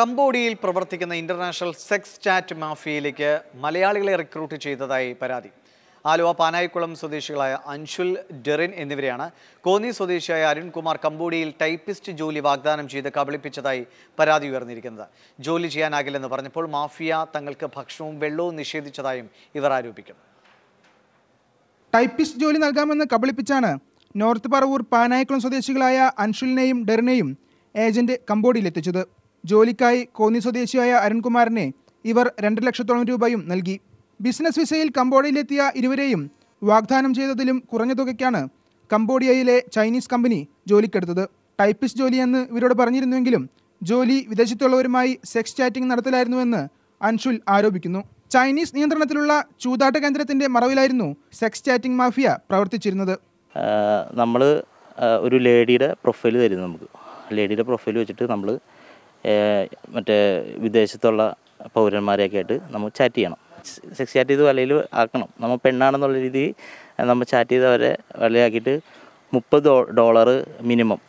കംബോഡിയയിൽ പ്രവർത്തിക്കുന്ന international sex chat മാഫിയയിലേക്ക് മലയാളികളെ recruit ചെയ്തതായി പരാതി ആലുവ പാനായിക്കുളം സ്വദേശികളായ അൻഷുൽ ഡെറിൻ എന്നിവരെയാണ് കോന്നി സ്വദേശിയായ അരുൺകുമാർ കംബോഡിയയിൽ ടൈപ്പിസ്റ്റ് ജോലി വാഗ്ദാനം ചെയ്ത് കബളിപ്പിച്ചതായി പരാതി ഉയർന്നിരിക്കുന്നത് ജോലി ചെയ്യാനാകില്ലെന്ന് പറഞ്ഞപ്പോൾ മാഫിയ തങ്ങൾക്ക് ഭക്ഷണവും വെള്ളവും നിഷേധിച്ചതായും ഇവർ ആരോപിക്കുന്നു ടൈപ്പിസ്റ്റ് ജോലി നൽകാമെന്ന് കബളിപ്പിച്ചാണ് നോർത്ത് പറവൂർ പാനായിക്കുളം സ്വദേശികളായ അൻഷുലിനെയും ഡെറിനെയും ഏജന്റ് കംബോഡിയിൽ എത്തിച്ചത് ജോലിക്കായി കോന്നി സ്വദേശിയായ അരുൺകുമാറിനെ ഇവർ രണ്ട് ലക്ഷത്തോളം രൂപയും നൽകി ബിസിനസ് വിസയിൽ കംബോഡിയയിലെത്തിയ ഇരുവരെയും വാഗ്ദാനം ചെയ്തതിലും കുറഞ്ഞ തുകയ്ക്കാണ് കംബോഡിയയിലെ ചൈനീസ് കമ്പനി ജോലിക്കെടുത്തത് ടൈപ്പിസ്റ്റ് ജോലിയെന്ന് ഇവരോട് പറഞ്ഞിരുന്നുവെങ്കിലും ജോലി വിദേശത്തുള്ളവരുമായി സെക്സ് ചാറ്റിംഗ് നടത്തലായിരുന്നുവെന്ന് അൻഷുൽ ആരോപിക്കുന്നു ചൈനീസ് നിയന്ത്രണത്തിലുള്ള ചൂതാട്ട കേന്ദ്രത്തിന്റെ മറവിലായിരുന്നു സെക്സ് ചാറ്റിംഗ് മാഫിയ പ്രവർത്തിച്ചിരുന്നത് നമ്മൾ ഒരു ലേഡിയുടെ പ്രൊഫൈൽ തരുന്നു നമുക്ക് ലേഡിയുടെ പ്രൊഫൈൽ വെച്ചിട്ട് നമ്മൾ മറ്റേ വിദേശത്തുള്ള പൗരന്മാരെയൊക്കെ ആയിട്ട് നമ്മൾ ചാറ്റ് ചെയ്യണം സെക്സി ചാറ്റ് ചെയ്ത് വലയിൽ ആക്കണം നമ്മൾ പെണ്ണാണെന്നുള്ള രീതിയിൽ നമ്മൾ ചാറ്റ് ചെയ്ത് അവരെ വലയാക്കിയിട്ട് മുപ്പത് ഡോളർ മിനിമം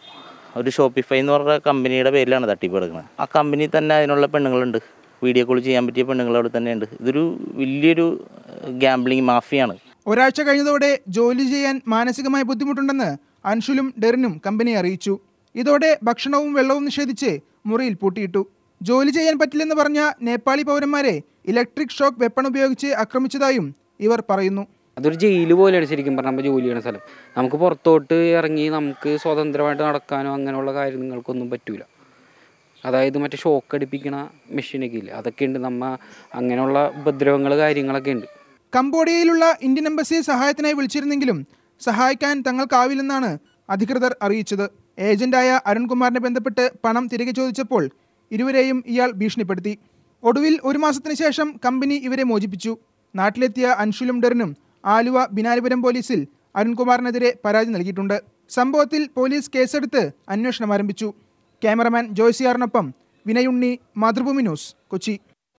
ഒരു ഷോപ്പിഫൈ എന്ന് പറഞ്ഞ കമ്പനിയുടെ പേരിലാണ് തട്ടിപ്പ് എടുക്കുന്നത് ആ കമ്പനി തന്നെ അതിനുള്ള പെണ്ണുങ്ങളുണ്ട് വീഡിയോ കോൾ ചെയ്യാൻ പറ്റിയ പെണ്ണുങ്ങൾ അവിടെ തന്നെയുണ്ട് ഇതൊരു വലിയൊരു ഗ്യാംബ്ലിംഗ് മാഫിയാണ് ഒരാഴ്ച കഴിഞ്ഞതോടെ ജോലി ചെയ്യാൻ മാനസികമായ ബുദ്ധിമുട്ടുണ്ടെന്ന് അൻഷുലും ഡെറിനും കമ്പനി അറിയിച്ചു ഇതോടെ ഭക്ഷണവും വെള്ളവും നിഷേധിച്ച് മുറിയിൽ പൂട്ടിയിട്ടു ജോലി ചെയ്യാൻ പറ്റില്ലെന്ന് പറഞ്ഞ നേപ്പാളി പൗരന്മാരെ ഇലക്ട്രിക് ഷോക്ക് വെപ്പൺ ഉപയോഗിച്ച് ആക്രമിച്ചതായും ഇവർ പറയുന്നു അതൊരു ജയിൽ പോലെയാണ് ശരിക്കും പറഞ്ഞാൽ നമ്മൾ ജോലി ചെയ്യുന്ന സ്ഥലം നമുക്ക് പുറത്തോട്ട് ഇറങ്ങി നമുക്ക് സ്വതന്ത്രമായിട്ട് നടക്കാനോ അങ്ങനെയുള്ള കാര്യങ്ങൾക്കൊന്നും പറ്റൂല അതായത് മറ്റേ ഷോക്ക് അടിപ്പിക്കണ മെഷീനൊക്കെ ഇല്ല അതൊക്കെ ഉണ്ട് നമ്മ അങ്ങനെയുള്ള ഉപദ്രവങ്ങൾ കാര്യങ്ങളൊക്കെ ഉണ്ട് കംബോഡിയയിലുള്ള ഇന്ത്യൻ എംബസി സഹായത്തിനായി വിളിച്ചിരുന്നെങ്കിലും സഹായിക്കാൻ തങ്ങൾക്കാവില്ലെന്നാണ് അധികൃതർ അറിയിച്ചത് ഏജന്റായ അരുൺകുമാറിനെ ബന്ധപ്പെട്ട് പണം തിരികെ ചോദിച്ചപ്പോൾ ഇരുവരെയും ഇയാൾ ഭീഷണിപ്പെടുത്തി ഒടുവിൽ ഒരു മാസത്തിന് ശേഷം കമ്പനി ഇവരെ മോചിപ്പിച്ചു നാട്ടിലെത്തിയ അൻഷുലും ഡെറിനും ആലുവ ബിനാരിപുരം പോലീസിൽ അരുൺകുമാറിനെതിരെ പരാതി നൽകിയിട്ടുണ്ട് സംഭവത്തിൽ പോലീസ് കേസെടുത്ത് അന്വേഷണം ആരംഭിച്ചു ക്യാമറമാൻ ജോയ്സിയാറിനൊപ്പം വിനയുണ്ണി മാതൃഭൂമി ന്യൂസ് കൊച്ചി